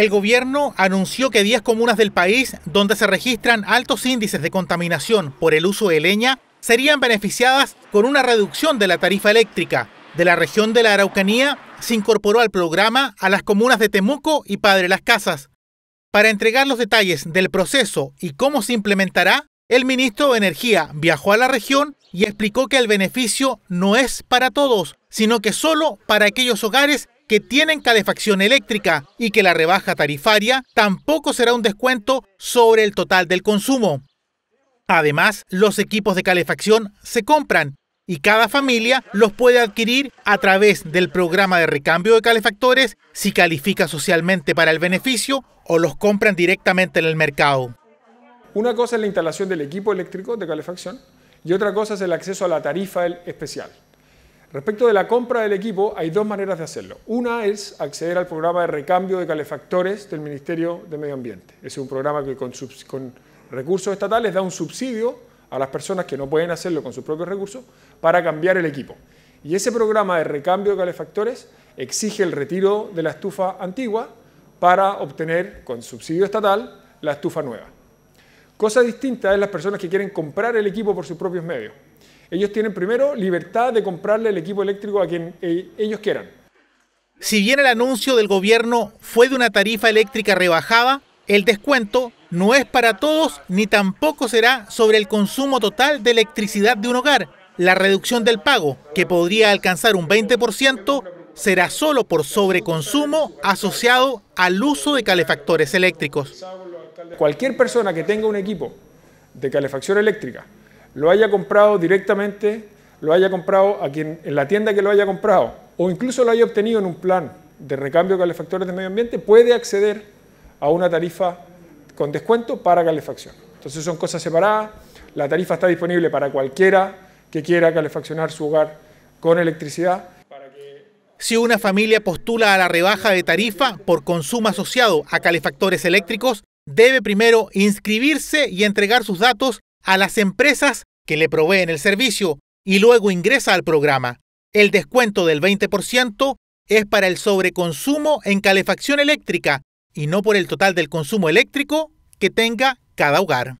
El gobierno anunció que 10 comunas del país donde se registran altos índices de contaminación por el uso de leña serían beneficiadas con una reducción de la tarifa eléctrica. De la región de la Araucanía se incorporó al programa a las comunas de Temuco y Padre Las Casas. Para entregar los detalles del proceso y cómo se implementará, el ministro de Energía viajó a la región y explicó que el beneficio no es para todos, sino que solo para aquellos hogares que tienen calefacción eléctrica y que la rebaja tarifaria tampoco será un descuento sobre el total del consumo. Además, los equipos de calefacción se compran y cada familia los puede adquirir a través del programa de recambio de calefactores si califica socialmente para el beneficio o los compran directamente en el mercado. Una cosa es la instalación del equipo eléctrico de calefacción y otra cosa es el acceso a la tarifa especial. Respecto de la compra del equipo, hay dos maneras de hacerlo. Una es acceder al programa de recambio de calefactores del Ministerio de Medio Ambiente. Es un programa que con, recursos estatales da un subsidio a las personas que no pueden hacerlo con sus propios recursos para cambiar el equipo. Y ese programa de recambio de calefactores exige el retiro de la estufa antigua para obtener con subsidio estatal la estufa nueva. Cosa distinta es las personas que quieren comprar el equipo por sus propios medios. Ellos tienen primero libertad de comprarle el equipo eléctrico a quien eh, ellos quieran. Si bien el anuncio del gobierno fue de una tarifa eléctrica rebajada, el descuento no es para todos ni tampoco será sobre el consumo total de electricidad de un hogar. La reducción del pago, que podría alcanzar un 20%, será solo por sobreconsumo asociado al uso de calefactores eléctricos. Cualquier persona que tenga un equipo de calefacción eléctrica lo haya comprado directamente, lo haya comprado a quien, en la tienda que lo haya comprado, o incluso lo haya obtenido en un plan de recambio de calefactores de medio ambiente, puede acceder a una tarifa con descuento para calefacción. Entonces son cosas separadas, la tarifa está disponible para cualquiera que quiera calefaccionar su hogar con electricidad. Si una familia postula a la rebaja de tarifa por consumo asociado a calefactores eléctricos, debe primero inscribirse y entregar sus datos a las empresas que le proveen el servicio y luego ingresa al programa. El descuento del 20% es para el sobreconsumo en calefacción eléctrica y no por el total del consumo eléctrico que tenga cada hogar.